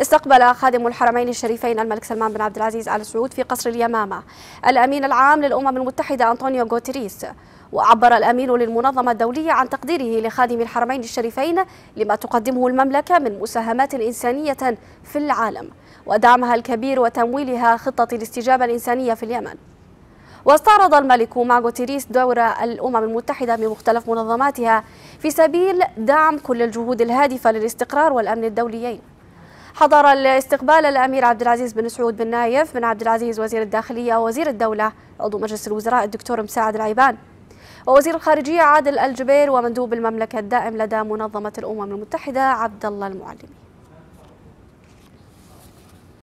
استقبل خادم الحرمين الشريفين الملك سلمان بن عبد العزيز آل سعود في قصر اليمامة الأمين العام للأمم المتحدة أنطونيو غوتيريس وعبر الأمين للمنظمة الدولية عن تقديره لخادم الحرمين الشريفين لما تقدمه المملكة من مساهمات إنسانية في العالم ودعمها الكبير وتمويلها خطة الاستجابة الإنسانية في اليمن واستعرض الملك مع غوتيريس دور الأمم المتحدة بمختلف منظماتها في سبيل دعم كل الجهود الهادفة للاستقرار والأمن الدوليين حضر الاستقبال الامير عبد العزيز بن سعود بن نايف بن عبد العزيز وزير الداخليه وزير الدوله عضو مجلس الوزراء الدكتور مساعد العيبان ووزير الخارجيه عادل الجبير ومندوب المملكه الدائم لدى منظمه الامم المتحده عبد الله المعلمي